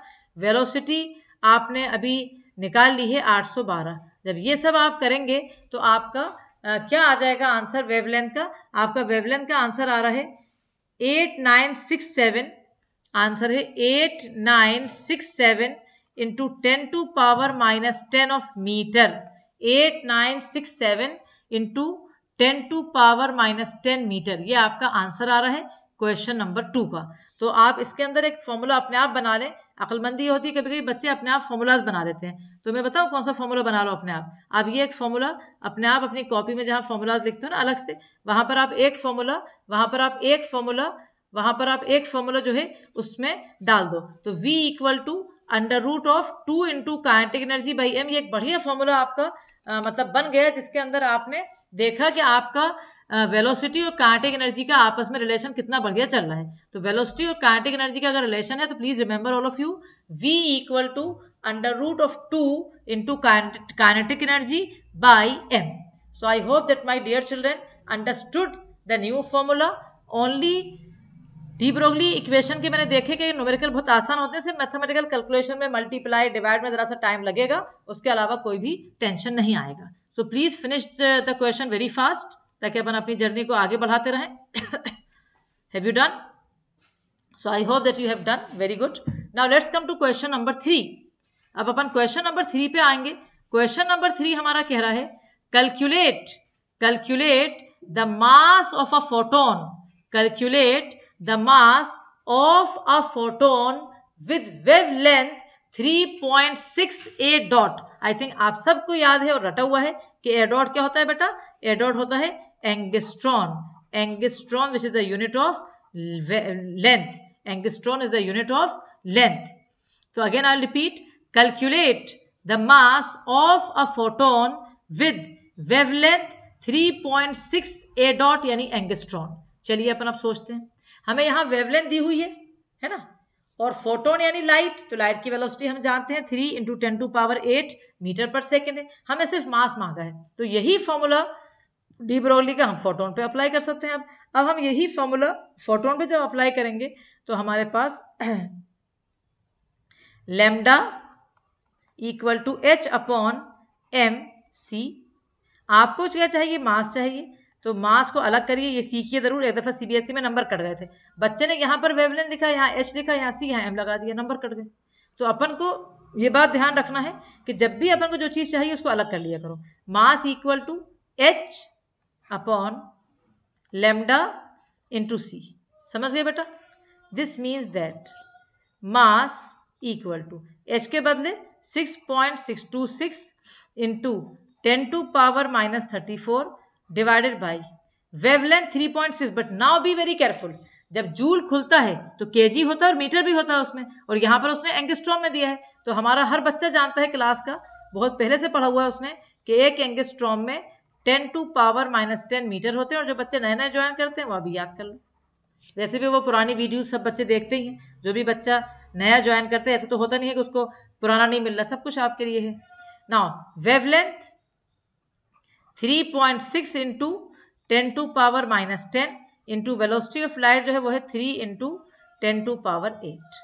velocity आपने अभी निकाल ली है आठ सौ बारह जब ये सब आप करेंगे तो आपका आ, क्या आ जाएगा आंसर वेवलेंथ का आपका वेवलेंथ का आंसर आ रहा है eight nine six seven answer है eight nine six seven into ten to power minus ten of meter eight nine six seven into ten to power minus ten meter ये आपका answer आ रहा है क्वेश्चन नंबर टू का तो आप इसके अंदर एक फॉर्मूला अपने आप बना लें अकलमंदी होती है कभी कभी बच्चे अपने आप फॉर्मूलाज बना लेते हैं तो मैं बताऊँ कौन सा फॉर्मूला बना लो अपने आप आप ये एक फॉर्मूला अपने आप अपनी कॉपी में जहाँ फॉर्मूलाज लिखते हो ना अलग से वहाँ पर आप एक फॉर्मूला वहाँ पर आप एक फॉर्मूला वहाँ पर आप एक फॉर्मूला जो है उसमें डाल दो तो V equal to under root of two into kinetic energy by M ये एक बढ़िया फॉर्मूला आपका आ, मतलब बन गया जिसके अंदर आपने देखा कि आपका वेलोसिटी और कार्टिक एनर्जी का आपस में रिलेशन कितना बढ़िया चल रहा है तो वेलोसिटी और कार्टिक एनर्जी का अगर रिलेशन है तो please remember all of you V equal to under root of two into kinetic energy by M so I hope that my dear children understood the new formula only de Broglie equation के मैंने देखे कि numerical बहुत आसान होते हैं सिर्फ mathematical calculation में मल्टीप्लाई डिवाइड में जरा सा टाइम लगेगा उसके अलावा कोई भी टेंशन नहीं आएगा so please finish the question very fast ताकि अपन अपनी जर्नी को आगे बढ़ाते रहें have you done so I hope that you have done very good now let's come to question number three अब अपन क्वेश्चन नंबर थ्री पे आएंगे क्वेश्चन नंबर थ्री हमारा कह रहा है calculate calculate the mass of a photon calculate photon with wavelength three point six 3.68 dot I think आप सबको याद है और रटा हुआ है कि ए डॉट क्या होता है बेटा ए डॉट होता है angstrom angstrom which is the unit of length angstrom is the unit of length तो again I repeat calculate the mass of a photon with wavelength three point six A dot यानी angstrom चलिए अपन आप सोचते हैं हमें यहाँ wavelength दी हुई है है ना और फोटोन यानी लाइट तो लाइट की वेलोसिटी हम जानते हैं three into ten to power eight meter per second है हमें सिर्फ मास मांगा है तो यही फॉर्मूला डी ब्रोगली का हम फोटोन पे अप्लाई कर सकते हैं अब अब हम यही फॉर्मूला फोटोन पे जब अप्लाई करेंगे तो हमारे पास lambda equal to H upon M C आपको क्या चाहिए मास चाहिए तो मास को अलग करिए ये सीखिए ज़रूर एक दफ़ा सीबीएसई e में नंबर कट गए थे बच्चे ने यहाँ पर वेवलेंथ लिखा यहाँ एच लिखा यहाँ सी यहाँ एम लगा दिया नंबर कट गए तो अपन को ये बात ध्यान रखना है कि जब भी अपन को जो चीज़ चाहिए उसको अलग कर लिया करो mass equal to H upon lambda into C समझ गए बेटा this means that mass equal to H के बदले six point six two six into ten to power minus thirty four divided by wavelength three point six but now be very careful जब joule खुलता है तो के जी होता है और मीटर भी होता है उसमें और यहाँ पर उसने एंगस्ट्रॉम में दिया है तो हमारा हर बच्चा जानता है क्लास का बहुत पहले से पढ़ा हुआ है उसने कि एक एंगस्ट्रॉम में ten to power minus ten meter होते हैं और जो बच्चे नए नए ज्वाइन करते हैं वह भी याद कर लें वैसे भी वो पुरानी वीडियो सब बच्चे देखते ही हैं जो भी बच्चा नया ज्वाइन करते हैं ऐसा तो होता नहीं है कि उसको पुराना नहीं मिल रहा सब कुछ आपके लिए है ना wavelength three point six into ten to power minus ten into velocity of light जो है वो है three into ten to power eight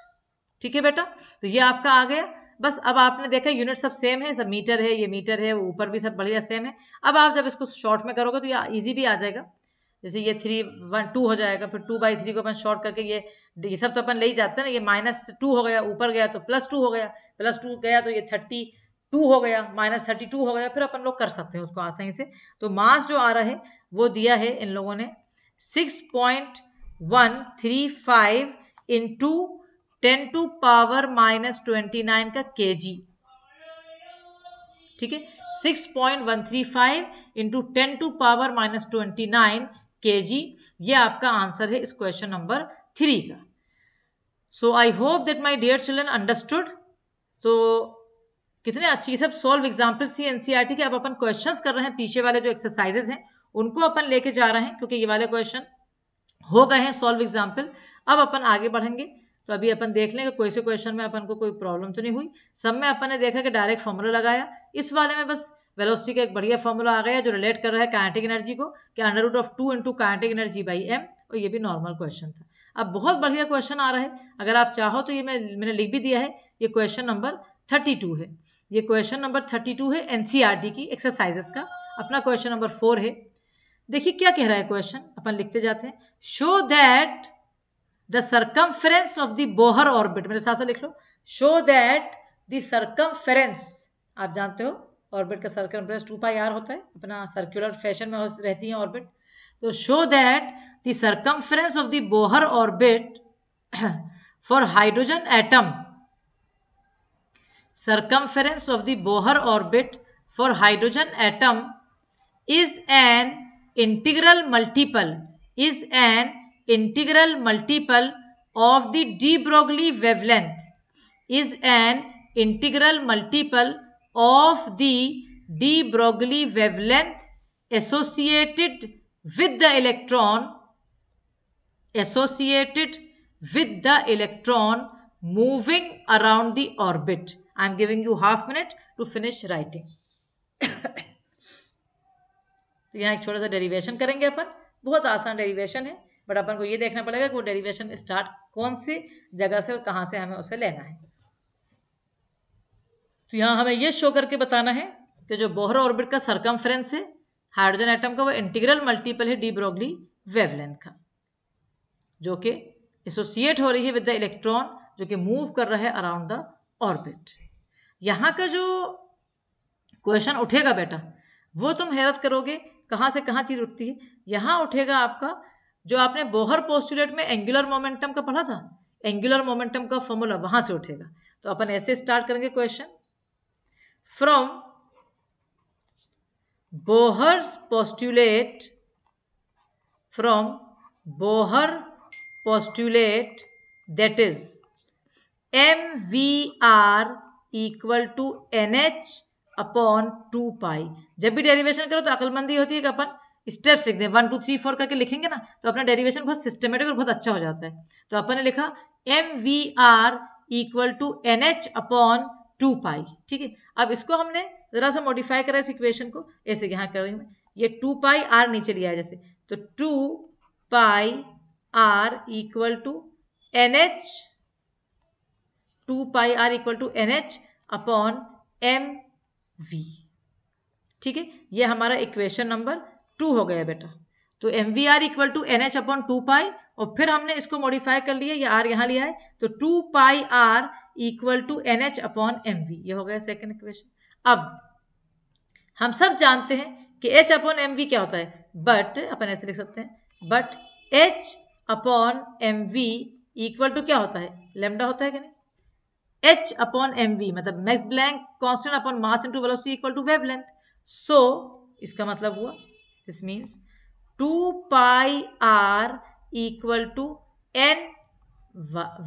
ठीक है बेटा तो ये आपका आ गया बस अब आपने देखा यूनिट सब सेम है सब मीटर है ये मीटर है ऊपर भी सब बढ़िया सेम है अब आप जब इसको शॉर्ट में करोगे तो ये ईजी भी आ जाएगा जैसे ये थ्री वन टू हो जाएगा फिर टू बाई थ्री को अपन शॉर्ट करके ये ये सब तो अपन ले ही जाते हैं ना ये माइनस टू हो गया ऊपर गया तो प्लस टू हो गया प्लस टू गया तो ये थर्टी टू हो गया माइनस थर्टी टू हो गया फिर अपन लोग कर सकते हैं उसको आसानी से तो मास जो आ रहा है वो दिया है इन लोगों ने six point one three five into ten to power minus twenty nine का के जी ठीक है six point one three five into ten to power minus twenty nine K G ये आपका आंसर है इस क्वेश्चन नंबर थ्री का so I hope that my dear children understood तो कितने अच्छी सब सॉल्व एग्जाम्पल्स थी एनसीईआरटी e के अब अपन क्वेश्चंस कर रहे हैं पीछे वाले जो एक्सरसाइजेस हैं उनको अपन लेके जा रहे हैं क्योंकि ये वाले क्वेश्चन हो गए हैं सॉल्व एग्जाम्पल अब अपन आगे बढ़ेंगे तो अभी अपन देख लेंगे कोई से क्वेश्चन में अपन को कोई प्रॉब्लम तो नहीं हुई सब में अपन ने देखा कि डायरेक्ट फॉर्मूला लगाया इस वाले में बस वेलोसिटी का एक बढ़िया फॉर्मूला आ गया जो रिलेट कर रहा है काइनेटिक एनर्जी को कि under root of two into kinetic energy by M और ये भी नॉर्मल क्वेश्चन था अब बहुत बढ़िया क्वेश्चन आ रहा है अगर आप चाहो तो ये मैं मैंने लिख भी दिया है ये क्वेश्चन नंबर थर्टी टू है ये क्वेश्चन नंबर थर्टी टू है एनसीईआरटी e की एक्सरसाइजेस का अपना क्वेश्चन नंबर फोर है देखिए क्या कह रहा है क्वेश्चन अपन लिखते जाते हैं show that the circumference of the Bohr orbit मेरे साथ लिख लो शो दैट द सरकमफेरेंस आप जानते हो ऑर्बिट का सरकमफेरेंस टू पाई आर होता है अपना सर्कुलर फैशन में रहती है ऑर्बिट तो show that the circumference of the Bohr orbit for hydrogen atom circumference of the Bohr orbit for hydrogen atom is an integral multiple is an integral multiple of the de Broglie wavelength is an integral multiple of the de Broglie wavelength associated with the electron associated with the electron moving around the orbit I am giving you half minute to finish writing. तो यहाँ एक छोटा सा derivation करेंगे अपन बहुत आसान derivation है but अपन को ये देखना पड़ेगा कि वो डेरिवेशन स्टार्ट कौन सी जगह से और कहाँ से हमें उसे लेना है तो यहाँ हमें ये शो करके बताना है कि जो बोहर ऑर्बिट का सरकमफ्रेंस है हाइड्रोजन एटम का वो इंटीग्रल मल्टीपल है डी ब्रोगली वेवलेंथ का जो कि एसोसिएट हो रही है विद द इलेक्ट्रॉन जो कि मूव कर रहा है अराउंड द ऑर्बिट यहाँ का जो क्वेश्चन उठेगा बेटा वो तुम हैरत करोगे कहाँ से कहाँ चीज़ उठती है यहाँ उठेगा आपका जो आपने बोहर पोस्टुलेट में एंगुलर मोमेंटम का पढ़ा था एंगुलर मोमेंटम का फॉर्मूला वहाँ से उठेगा तो अपन ऐसे स्टार्ट करेंगे question from Bohr's postulate from Bohr postulate that is M V R equal to N H upon two pi जब भी डेरिवेशन करो तो अकलमंदी होती है कि अपन स्टेप्स लिख दें वन टू थ्री फोर करके लिखेंगे ना तो अपना डेरिवेशन बहुत सिस्टमेटिक और बहुत अच्छा हो जाता है तो अपन ने लिखा M V R equal to N H upon two pi ठीक है अब इसको हमने ज़रा सा मॉडिफाई करा इस इक्वेशन को ऐसे यहाँ करेंगे हूँ ये टू पाई आर नीचे लिया है जैसे तो two pi R equal to N H two pi R equal to N H upon M V ठीक है ये हमारा इक्वेशन नंबर टू हो गया बेटा तो M V R equal to N H upon two pi और फिर हमने इसको मॉडिफाई कर लिया ये आर यहाँ लिया है तो two pi R equal to N H upon M V ये हो गया सेकेंड इक्वेशन अब हम सब जानते हैं कि एच अपॉन एम वी क्या होता है बट अपन ऐसे लिख सकते हैं but H upon M V equal to क्या होता है लेमडा होता है कि नहीं एच अपॉन एम वी मतलब Max Planck constant upon mass into velocity equal to length so इसका मतलब हुआ this means two pi R equal to N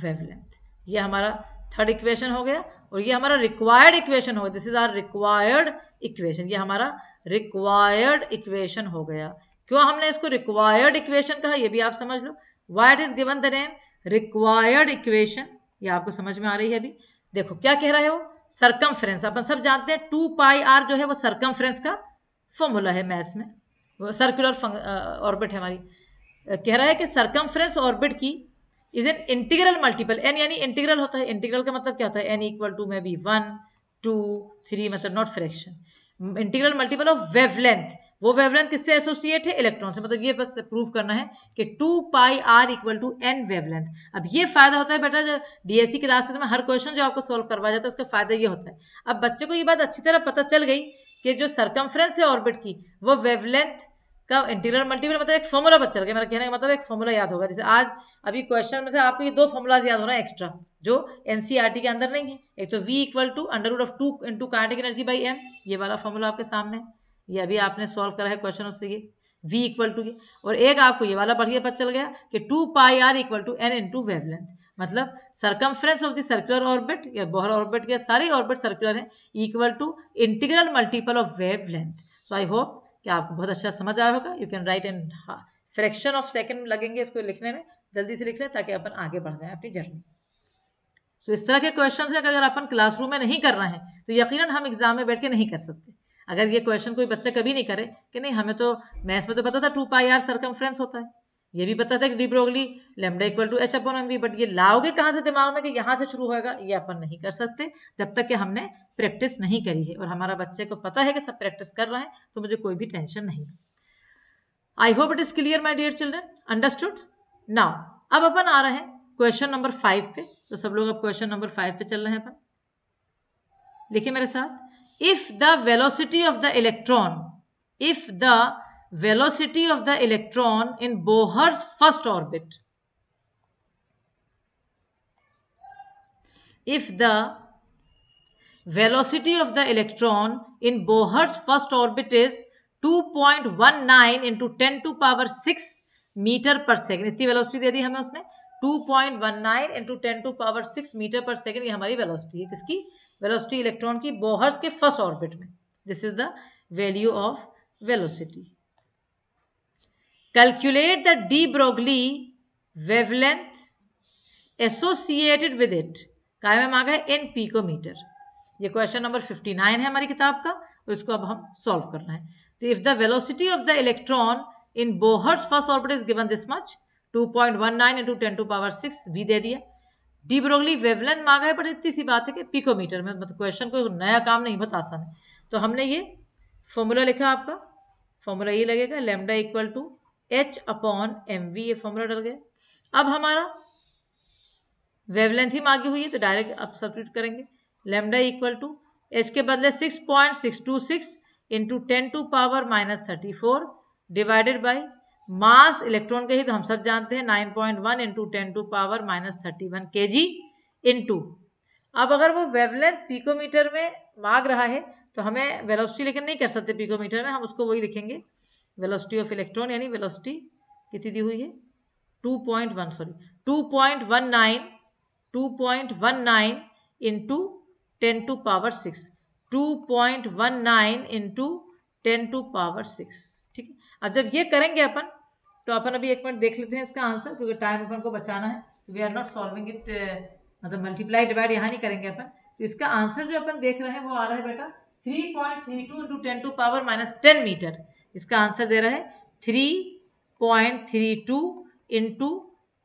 length यह हमारा थर्ड इक्वेशन हो गया और ये हमारा रिक्वायर्ड इक्वेशन हो गया this is our required equation ये हमारा रिक्वायर्ड इक्वेशन हो गया क्यों हमने इसको रिक्वायर्ड इक्वेशन कहा ये भी आप समझ लो why it is given the name required equation ये आपको समझ में आ रही है अभी देखो क्या कह रहा है वो सरकम अपन सब जानते हैं टू पाई आर जो है वो सरकम का फॉर्मूला है मैथ्स में वो सर्कुलर ऑर्बिट है हमारी कह रहा है कि सरकम ऑर्बिट की is an integral multiple N यानी इंटीग्रल होता है इंटीग्रल का मतलब क्या होता है N equal to may be one two three मतलब not fraction integral multiple of wavelength वो वेवलेंथ किससे एसोसिएट है इलेक्ट्रॉन से मतलब ये बस प्रूव करना है कि two pi R equal to N wavelength अब ये फायदा होता है बेटा जो डीएससी क्लासेस में हर क्वेश्चन जो आपको सॉल्व करवाया जाता है उसका फायदा ये होता है अब बच्चे को ये बात अच्छी तरह पता चल गई कि जो सरकमफ्रेंस है ऑर्बिट की वो वेवलेंथ का इंटीरियर मल्टीपल मतलब एक फॉर्मूला पता चल गया मेरा कहने का मतलब एक फॉर्मूला याद होगा जैसे आज अभी क्वेश्चन में से आपको ये दो फॉर्मूलाज याद हो रहे हैं एक्स्ट्रा जो एनसीईआरटी e के अंदर नहीं है एक तो V equal to under root of two into kinetic energy by M ये वाला फॉर्मूला आपके सामने है ये अभी आपने सॉल्व करा है क्वेश्चन उससे ये v इक्वल टू ये और एक आपको ये वाला बढ़िया पता चल गया कि two pi R equal to N into wavelength मतलब circumference of the circular orbit या बोहर ऑर्बिट के सारे ऑर्बिट सर्कुलर हैं equal to integral multiple of wavelength so I hope कि आपको बहुत अच्छा समझ आया होगा you can write N fraction of second लगेंगे इसको लिखने में जल्दी से लिख लें ताकि अपन आगे बढ़ जाए अपनी जर्नी सो so, इस तरह के क्वेश्चन अगर अपन क्लासरूम में नहीं कर रहे हैं तो यकीनन हम एग्जाम में बैठ के नहीं कर सकते अगर ये क्वेश्चन कोई बच्चा कभी नहीं करे कि नहीं हमें तो मैथ्स में तो पता था टू पाई आर सरकमफ्रेंस होता है ये भी पता था कि de Broglie lambda equal to H upon M V but ये लाओगे कहाँ से दिमाग में कि यहाँ से शुरू होगा ये अपन नहीं कर सकते जब तक कि हमने प्रैक्टिस नहीं करी है और हमारा बच्चे को पता है कि सब प्रैक्टिस कर रहे हैं तो मुझे कोई भी टेंशन नहीं है I hope it is clear my dear children understood now अब अपन आ रहे हैं क्वेश्चन नंबर फाइव पे तो सब लोग अब क्वेश्चन नंबर फाइव पे चल रहे हैं अपन देखिए मेरे साथ if the velocity of the electron if the velocity of the electron in Bohr's first orbit if the velocity of the electron in Bohr's first orbit is 2.19 point one nine into ten to power six meter per second इतनी velocity दे दी हमें उसने two point one nine into ten to power six meter per second ये हमारी velocity है किसकी velocity electron की बोहर्स के फर्स्ट ऑर्बिट में this is the value of velocity calculate the de Broglie wavelength associated with it का मैम आ गए इन पीकोमीटर ये क्वेश्चन नंबर 59 है हमारी किताब का और इसको अब हम सॉल्व करना है तो if the velocity of the electron in Bohr's first orbit is given this much 2.19 point one nine into ten to power six भी दे दिया डी ब्रोगली वेवलेंथ मांगा है पर इतनी सी बात है कि पिकोमीटर में मतलब क्वेश्चन को नया काम नहीं बहुत आसान है तो हमने ये फॉर्मूला लिखा आपका फॉर्मूला ये लगेगा lambda equal to H upon M V ये फॉर्मूला डल गया अब हमारा वेवलेंथ ही मांगी हुई है तो डायरेक्ट आप सब्सिट्यूट करेंगे लेमडा इक्वल टू एच के बदले six point six two six into ten to power minus thirty four divided by mass electron के ही तो हम सब जानते हैं nine point one into ten to power minus thirty one K G into अब अगर वो वेवलेंथ पीकोमीटर में मांग रहा है तो हमें वेलोसिटी लेकिन नहीं कर सकते पीकोमीटर में हम उसको वही लिखेंगे वेलोसिटी ऑफ इलेक्ट्रॉन यानी वेलोसिटी कितनी दी हुई है two point one sorry two point one nine two point one nine into ten to power six two point one nine into ten to power six अब जब ये करेंगे अपन तो अपन अभी एक मिनट देख लेते हैं इसका आंसर क्योंकि टाइम अपन को बचाना है we are not solving it मतलब मल्टीप्लाई डिवाइड यहाँ नहीं करेंगे अपन तो इसका आंसर जो अपन देख रहे हैं वो आ रहा है बेटा three point three two into ten to power minus ten metre इसका आंसर दे रहा है three point three two into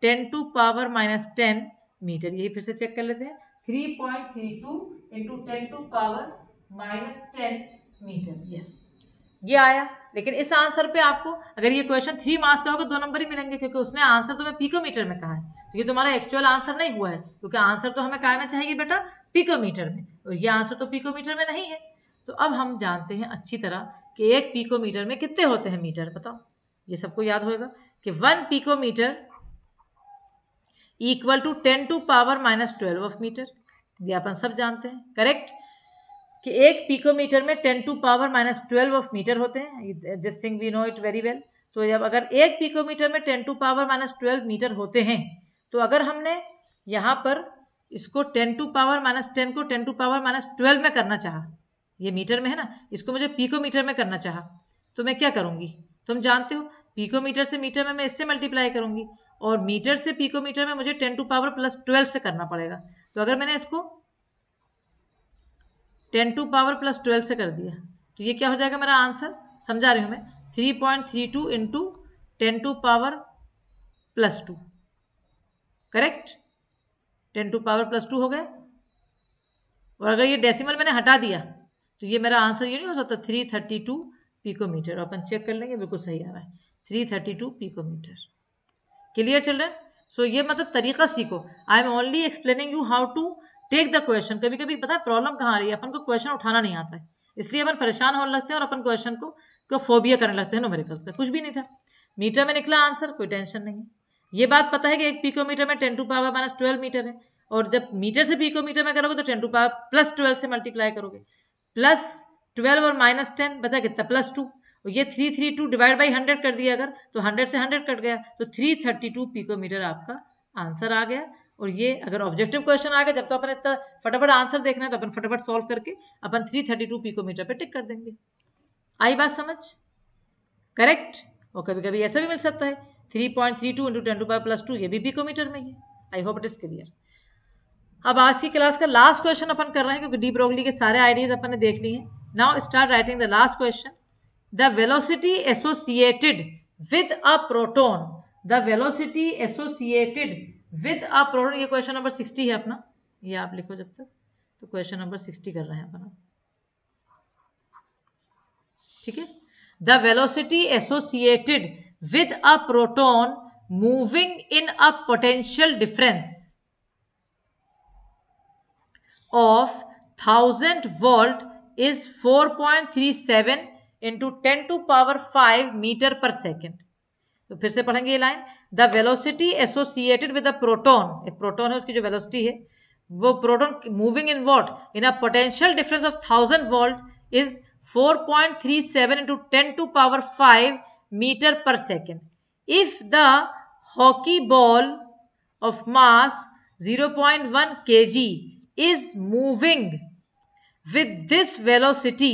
ten to power minus ten metre यही फिर से चेक कर लेते हैं three point three two into ten to power minus ten metre yes ये आया लेकिन इस आंसर पे आपको अगर ये क्वेश्चन थ्री मार्क्स का होगा दो नंबर ही मिलेंगे क्योंकि उसने आंसर तो हमें पीकोमीटर में कहा है तो ये तुम्हारा एक्चुअल आंसर नहीं हुआ है क्योंकि आंसर तो हमें कायम चाहिए बेटा पीकोमीटर में और ये आंसर तो पीकोमीटर में नहीं है तो अब हम जानते हैं अच्छी तरह कि एक पीकोमीटर में कितने होते हैं मीटर बताओ ये सबको याद होगा कि one picometre equal to ten to power minus twelve of metre ये अपन सब जानते हैं करेक्ट कि एक पिकोमीटर में ten to power minus twelve of metre होते हैं this thing we know it very well तो जब अगर एक पिकोमीटर में ten to power minus twelve metre होते हैं तो अगर हमने यहाँ पर इसको ten to power minus ten को ten to power minus twelve में करना चाहा ये मीटर में है ना इसको मुझे पिकोमीटर में करना चाहा तो मैं क्या करूँगी तुम जानते हो पिकोमीटर से मीटर में मैं इससे मल्टीप्लाई करूँगी और मीटर से पिकोमीटर में मुझे ten to power plus twelve से करना पड़ेगा तो अगर मैंने इसको ten to power plus twelve से कर दिया तो ये क्या हो जाएगा मेरा आंसर समझा रही हूँ मैं three point three two into ten to power plus two correct ten to power plus two हो गया और अगर ये डेसिमल मैंने हटा दिया तो ये मेरा आंसर ये नहीं हो सकता थ्री थर्टी टू पीकोमीटर अपन चेक कर लेंगे बिल्कुल सही आ रहा है three thirty two picometre clear children so ये मतलब तरीका सीखो I am only explaining you how to take the question कभी कभी पता है प्रॉब्लम कहाँ रही है अपन को क्वेश्चन उठाना नहीं आता है इसलिए अपन परेशान होने लगते हैं और अपन क्वेश्चन को क्यों फोबिया करने लगते हैं न्यूमेरिकल्स का कुछ भी नहीं था मीटर में निकला आंसर कोई टेंशन नहीं है ये बात पता है कि एक पीकोमीटर में ten to power minus twelve metre है और जब मीटर से पीकोमीटर में करोगे तो ten to power plus twelve से मल्टीप्लाई करोगे प्लस ट्वेल्व और माइनस टेन बताया कितना प्लस टू और ये three three two divide by hundred कर दिया अगर तो हंड्रेड से हंड्रेड कट गया तो थ्री थर्टी टू पीकोमीटर आपका आंसर आ गया और ये अगर ऑब्जेक्टिव क्वेश्चन आ गया जब तो अपन इतना फटाफट आंसर देखना है तो अपन फटाफट सॉल्व करके अपन 332 पीकोमीटर पे टिक कर देंगे आई बात समझ करेक्ट और कभी कभी ऐसा भी मिल सकता है three point three two into ten to five plus two ये भी पीकोमीटर में ही I hope it is clear अब आज की क्लास का लास्ट क्वेश्चन अपन कर रहे हैं क्योंकि डी ब्रोगली के सारे आइडियाज अपन ने देख लिए हैं now start writing the last question the velocity associated with a proton the velocity associated with a product ये क्वेश्चन नंबर सिक्सटी है अपना ये आप लिखो जब तक तो क्वेश्चन नंबर सिक्सटी कर रहे हैं अपना ठीक है the velocity associated with a proton moving in a potential difference of thousand volt is 4.37 into ten to power five metre per second तो फिर से पढ़ेंगे ये line the velocity associated with the proton एक प्रोटोन है उसकी जो velocity है वो proton moving in what in a potential difference of thousand volt is four point three seven into ten to power five metre per second if the hockey ball of mass zero point one K G is moving with this velocity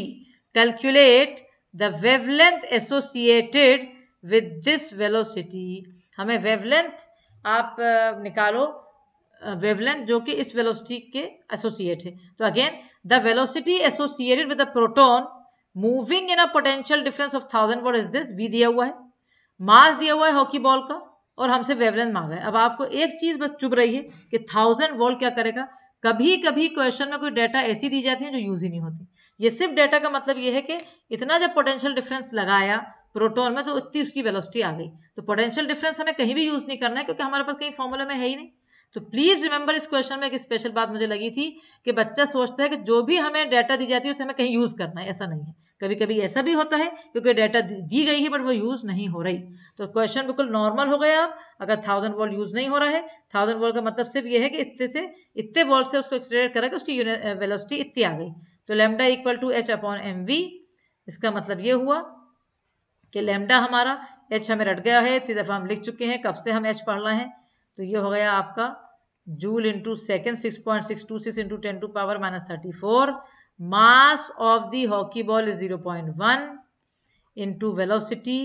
calculate the wavelength associated with this velocity हमें wavelength आप निकालो wavelength जो कि इस velocity के associate है तो again the velocity associated with the proton moving in a potential difference of thousand watt is this B दिया हुआ है मास दिया हुआ है हॉकी बॉल का और हमसे वेवलेंथ मांगा है अब आपको एक चीज बस चुभ रही है कि थाउजेंड वोल्ट क्या करेगा कभी कभी क्वेश्चन में कोई डाटा ऐसी दी जाती है जो यूज ही नहीं होती ये सिर्फ डाटा का मतलब ये है कि इतना जब पोटेंशियल डिफरेंस लगाया प्रोटोन में तो उतनी उसकी वेलोसिटी आ गई तो पोटेंशियल डिफरेंस हमें कहीं भी यूज़ नहीं करना है क्योंकि हमारे पास कहीं फॉर्मूला में है ही नहीं तो प्लीज़ रिमेंबर इस क्वेश्चन में एक स्पेशल बात मुझे लगी थी कि बच्चा सोचता है कि जो भी हमें डाटा दी जाती है उसे हमें कहीं यूज़ करना है ऐसा नहीं है कभी कभी ऐसा भी होता है क्योंकि डाटा दी गई है बट वो यूज़ नहीं हो रही तो क्वेश्चन बिल्कुल नॉर्मल हो गया अब अगर थाउजेंड वॉल्ट यूज़ नहीं हो रहा है थाउजेंड वॉल्ट का मतलब सिर्फ ये है कि इतने से इतने वॉल्ट से उसको एक्सलेट करा कि उसकी वेलोसिटी इतनी आ गई तो lambda equal to H upon M V इसका मतलब ये हुआ कि लेमडा हमारा एच हमें रट गया है इतनी दफ़ा हम लिख चुके हैं कब से हम एच पढ़ रहे हैं तो ये हो गया आपका joule into second six point six two six into ten to power minus thirty four mass of the hockey ball is zero point one into velocity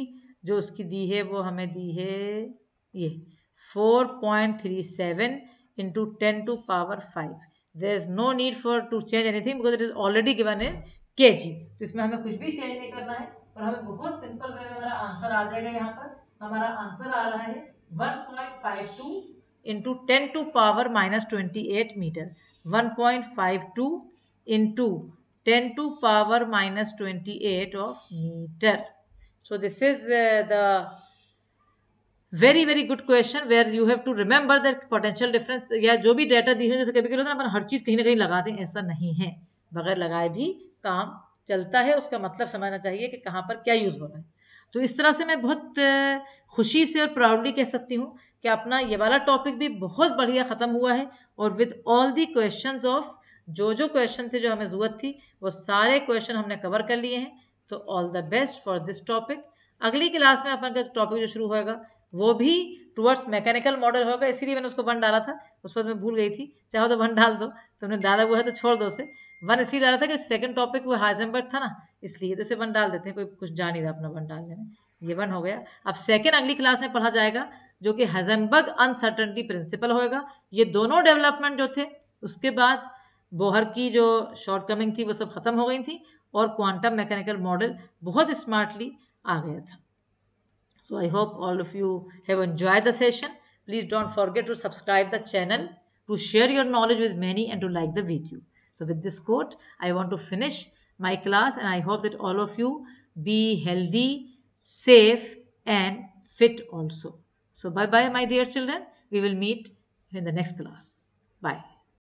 जो उसकी दी है वो हमें दी है ये four point three seven into ten to power five there is no need for to change anything because it is already given है के जी तो इसमें हमें कुछ भी चेंज नहीं करना है और हमें बहुत सिंपल वे में हमारा आंसर आ जाएगा यहाँ पर हमारा आंसर आ रहा है one point five two into ten to power minus twenty eight metre one point five two into ten to power minus twenty eight of metre so this is the very very good question where you have to remember that potential difference या जो भी data दी है जैसे कभी कभी होता है अपन हर चीज़ कहीं ना कहीं लगाते हैं ऐसा नहीं है बगैर लगाए भी काम चलता है उसका मतलब समझना चाहिए कि कहाँ पर क्या यूज़ हो रहा है तो इस तरह से मैं बहुत खुशी से और प्राउडली कह सकती हूँ कि अपना ये वाला टॉपिक भी बहुत बढ़िया ख़त्म हुआ है और with all the question of जो जो क्वेश्चन थे जो हमें ज़रूरत थी वो सारे क्वेश्चन हमने कवर कर लिए हैं तो all the best for this topic अगली क्लास में अपन का टॉपिक जो शुरू होएगा वो भी टुवर्ड्स मैकेनिकल मॉडल होगा इसीलिए मैंने उसको वन डाला था उस वक्त मैं भूल गई थी चाहो तो वन डाल दो तुमने डाला हुआ है तो छोड़ दो उसे वन इसलिए डाला था कि सेकंड टॉपिक वो हाजमबर्ग था ना इसलिए तो इसे वन डाल देते हैं कोई कुछ जान ही रहा अपना वन डालने में ये वन हो गया अब सेकंड अगली क्लास में पढ़ा जाएगा जो कि हज़मबर्ग अनसर्टनटी प्रिंसिपल होएगा ये दोनों डेवलपमेंट जो थे उसके बाद बोहर की जो शॉर्टकमिंग थी वो सब ख़त्म हो गई थी और क्वांटम मैकेनिकल मॉडल बहुत स्मार्टली आ गया था so I hope all of you have enjoy the session please don't forget to subscribe the channel to share your knowledge with many and to like the video So with this quote, I want to finish my class and I hope that all of you be healthy, safe and fit also. So bye-bye my dear children. We will meet in the next class. Bye.